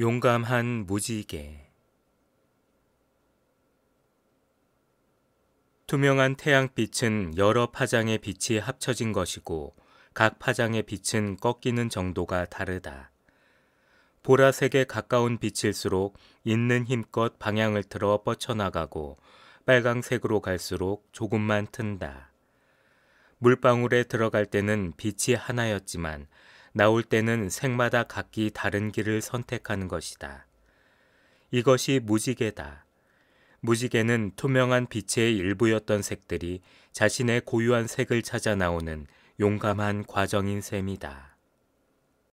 용감한 무지개 투명한 태양빛은 여러 파장의 빛이 합쳐진 것이고 각 파장의 빛은 꺾이는 정도가 다르다. 보라색에 가까운 빛일수록 있는 힘껏 방향을 틀어 뻗쳐나가고 빨강색으로 갈수록 조금만 튼다. 물방울에 들어갈 때는 빛이 하나였지만 나올 때는 색마다 각기 다른 길을 선택하는 것이다. 이것이 무지개다. 무지개는 투명한 빛의 일부였던 색들이 자신의 고유한 색을 찾아 나오는 용감한 과정인 셈이다.